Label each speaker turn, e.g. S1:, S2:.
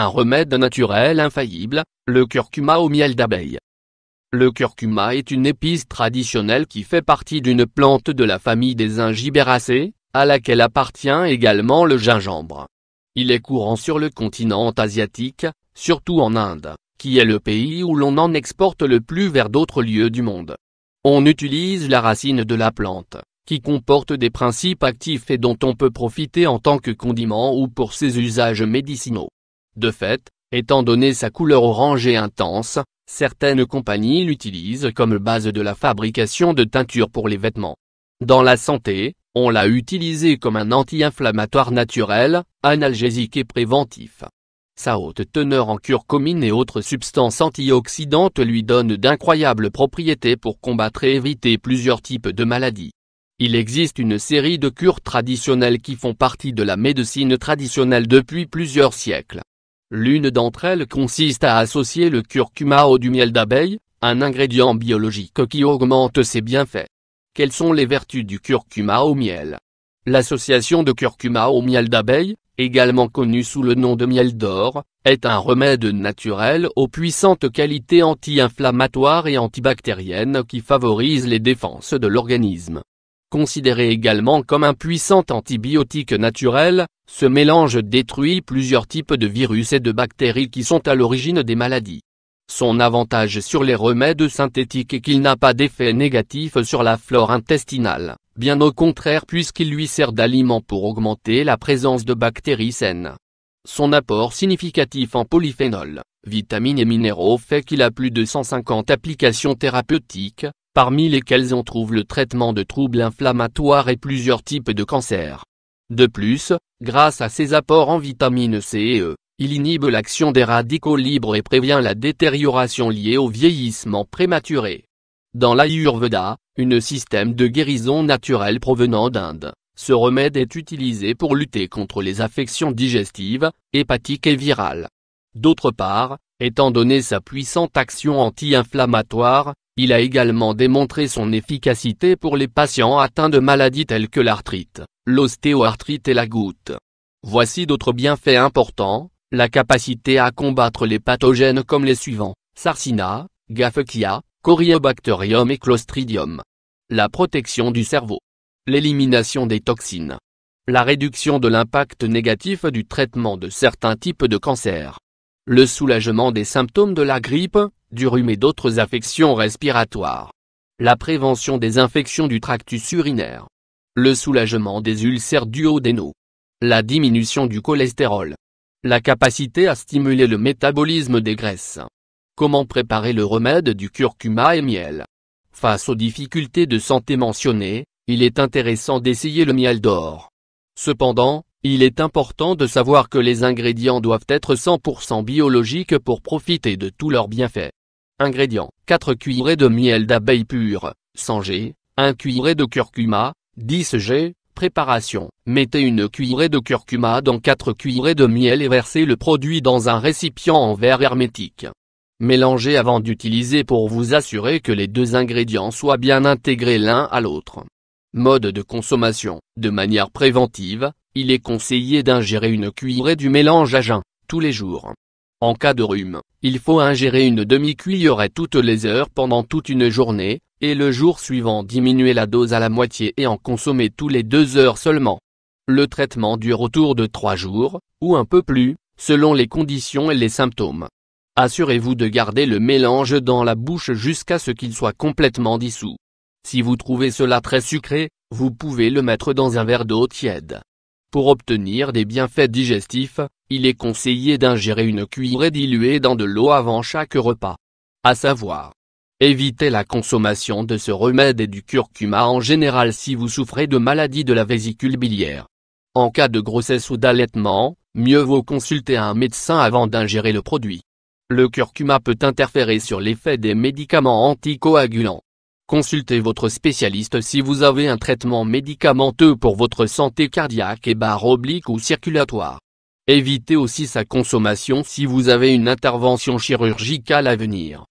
S1: Un remède naturel infaillible, le curcuma au miel d'abeille. Le curcuma est une épice traditionnelle qui fait partie d'une plante de la famille des ingibéracées, à laquelle appartient également le gingembre. Il est courant sur le continent asiatique, surtout en Inde, qui est le pays où l'on en exporte le plus vers d'autres lieux du monde. On utilise la racine de la plante, qui comporte des principes actifs et dont on peut profiter en tant que condiment ou pour ses usages médicinaux. De fait, étant donné sa couleur orange et intense, certaines compagnies l'utilisent comme base de la fabrication de teintures pour les vêtements. Dans la santé, on l'a utilisé comme un anti-inflammatoire naturel, analgésique et préventif. Sa haute teneur en curcumine et autres substances antioxydantes lui donne d'incroyables propriétés pour combattre et éviter plusieurs types de maladies. Il existe une série de cures traditionnelles qui font partie de la médecine traditionnelle depuis plusieurs siècles. L'une d'entre elles consiste à associer le curcuma au du miel d'abeille, un ingrédient biologique qui augmente ses bienfaits. Quelles sont les vertus du curcuma au miel L'association de curcuma au miel d'abeille, également connue sous le nom de miel d'or, est un remède naturel aux puissantes qualités anti-inflammatoires et antibactériennes qui favorisent les défenses de l'organisme. Considéré également comme un puissant antibiotique naturel, ce mélange détruit plusieurs types de virus et de bactéries qui sont à l'origine des maladies. Son avantage sur les remèdes synthétiques est qu'il n'a pas d'effet négatif sur la flore intestinale, bien au contraire puisqu'il lui sert d'aliment pour augmenter la présence de bactéries saines. Son apport significatif en polyphénol, vitamines et minéraux fait qu'il a plus de 150 applications thérapeutiques, parmi lesquels on trouve le traitement de troubles inflammatoires et plusieurs types de cancers. De plus, grâce à ses apports en vitamine C et E, il inhibe l'action des radicaux libres et prévient la détérioration liée au vieillissement prématuré. Dans l'Ayurveda, une système de guérison naturelle provenant d'Inde, ce remède est utilisé pour lutter contre les affections digestives, hépatiques et virales. D'autre part, étant donné sa puissante action anti-inflammatoire, il a également démontré son efficacité pour les patients atteints de maladies telles que l'arthrite, l'ostéoarthrite et la goutte. Voici d'autres bienfaits importants, la capacité à combattre les pathogènes comme les suivants, Sarcina, Gaffekia, Coriobacterium et Clostridium. La protection du cerveau. L'élimination des toxines. La réduction de l'impact négatif du traitement de certains types de cancers. Le soulagement des symptômes de la grippe, du rhume et d'autres affections respiratoires. La prévention des infections du tractus urinaire. Le soulagement des ulcères duodénaux. La diminution du cholestérol. La capacité à stimuler le métabolisme des graisses. Comment préparer le remède du curcuma et miel Face aux difficultés de santé mentionnées, il est intéressant d'essayer le miel d'or. Cependant, il est important de savoir que les ingrédients doivent être 100% biologiques pour profiter de tous leurs bienfaits. Ingrédients 4 cuillerées de miel d'abeille pure, 100 g, 1 cuillerée de curcuma, 10 g. Préparation Mettez une cuillerée de curcuma dans 4 cuillerées de miel et versez le produit dans un récipient en verre hermétique. Mélangez avant d'utiliser pour vous assurer que les deux ingrédients soient bien intégrés l'un à l'autre. Mode de consommation De manière préventive, il est conseillé d'ingérer une cuillerée du mélange à jeun, tous les jours. En cas de rhume, il faut ingérer une demi-cuillerée toutes les heures pendant toute une journée, et le jour suivant diminuer la dose à la moitié et en consommer tous les deux heures seulement. Le traitement dure autour de trois jours, ou un peu plus, selon les conditions et les symptômes. Assurez-vous de garder le mélange dans la bouche jusqu'à ce qu'il soit complètement dissous. Si vous trouvez cela très sucré, vous pouvez le mettre dans un verre d'eau tiède. Pour obtenir des bienfaits digestifs, il est conseillé d'ingérer une cuillerée diluée dans de l'eau avant chaque repas. À savoir, évitez la consommation de ce remède et du curcuma en général si vous souffrez de maladies de la vésicule biliaire. En cas de grossesse ou d'allaitement, mieux vaut consulter un médecin avant d'ingérer le produit. Le curcuma peut interférer sur l'effet des médicaments anticoagulants. Consultez votre spécialiste si vous avez un traitement médicamenteux pour votre santé cardiaque et barre oblique ou circulatoire. Évitez aussi sa consommation si vous avez une intervention chirurgicale à venir.